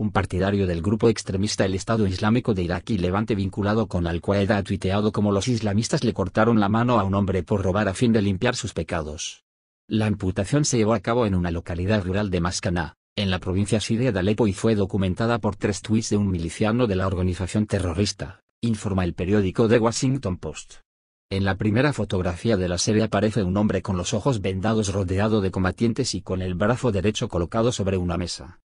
un partidario del grupo extremista el Estado Islámico de Irak y Levante vinculado con Al-Qaeda ha tuiteado como los islamistas le cortaron la mano a un hombre por robar a fin de limpiar sus pecados. La amputación se llevó a cabo en una localidad rural de Mascaná, en la provincia siria de Alepo y fue documentada por tres tweets de un miliciano de la organización terrorista, informa el periódico The Washington Post. En la primera fotografía de la serie aparece un hombre con los ojos vendados rodeado de combatientes y con el brazo derecho colocado sobre una mesa.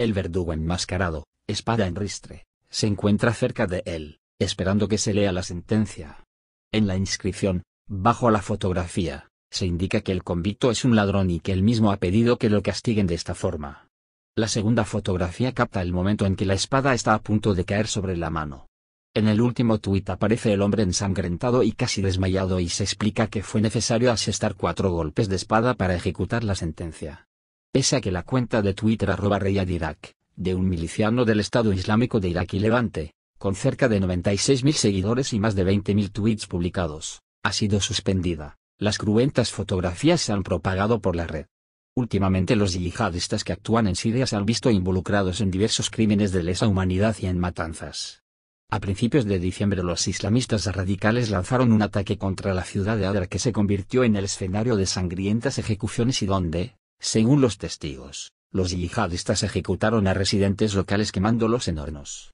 El verdugo enmascarado, espada en ristre, se encuentra cerca de él, esperando que se lea la sentencia. En la inscripción, bajo la fotografía, se indica que el convicto es un ladrón y que él mismo ha pedido que lo castiguen de esta forma. La segunda fotografía capta el momento en que la espada está a punto de caer sobre la mano. En el último tuit aparece el hombre ensangrentado y casi desmayado y se explica que fue necesario asestar cuatro golpes de espada para ejecutar la sentencia. Pese a que la cuenta de Twitter arroba reyadirak, de un miliciano del Estado Islámico de Irak y Levante, con cerca de 96.000 seguidores y más de 20.000 tweets publicados, ha sido suspendida, las cruentas fotografías se han propagado por la red. Últimamente los yihadistas que actúan en Siria se han visto involucrados en diversos crímenes de lesa humanidad y en matanzas. A principios de diciembre los islamistas radicales lanzaron un ataque contra la ciudad de Adra que se convirtió en el escenario de sangrientas ejecuciones y donde, según los testigos, los yihadistas ejecutaron a residentes locales quemándolos en hornos.